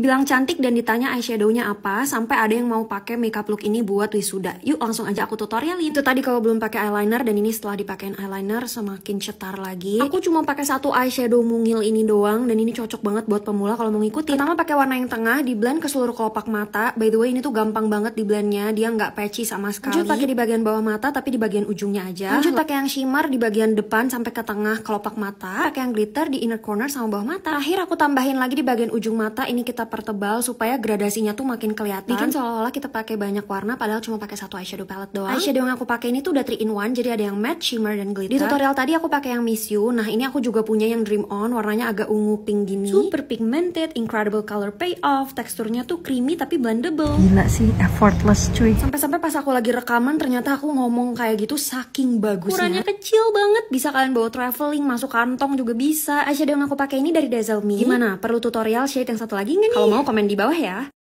Bilang cantik dan ditanya eyeshadownya apa, sampai ada yang mau pakai makeup look ini buat wisuda. Yuk langsung aja aku tutorialin. Itu tadi kalau belum pakai eyeliner dan ini setelah dipakein eyeliner semakin cetar lagi. Aku cuma pakai satu eyeshadow mungil ini doang dan ini cocok banget buat pemula kalau mau ngikutin. Pertama pakai warna yang tengah di blend ke seluruh kelopak mata. By the way ini tuh gampang banget di blendnya, dia nggak patchy sama sekali. Lanjut pakai di bagian bawah mata tapi di bagian ujungnya aja. Lanjut pakai yang shimmer di bagian depan sampai ke tengah kelopak mata. Pakai yang glitter di inner corner sama bawah mata. Akhir aku tambahin lagi di bagian ujung mata. Ini kita pertebal supaya gradasinya tuh makin kelihatan. Bikin seolah-olah kita pakai banyak warna padahal cuma pakai satu eyeshadow palette doang. Eyeshadow yang aku pakai ini tuh udah 3 in 1 jadi ada yang matte, shimmer dan glitter. Di tutorial tadi aku pakai yang Miss You. Nah, ini aku juga punya yang Dream On, warnanya agak ungu pink gini. Super pigmented, incredible color payoff, teksturnya tuh creamy tapi blendable. Gila sih, effortless cuy. Sampai-sampai pas aku lagi rekaman ternyata aku ngomong kayak gitu saking bagusnya. Ukurannya kecil banget, bisa kalian bawa traveling, masuk kantong juga bisa. Eyeshadow yang aku pakai ini dari Dazzle Me. Gimana? Perlu tutorial shade yang satu lagi nggak nih? Kalau mau komen di bawah ya.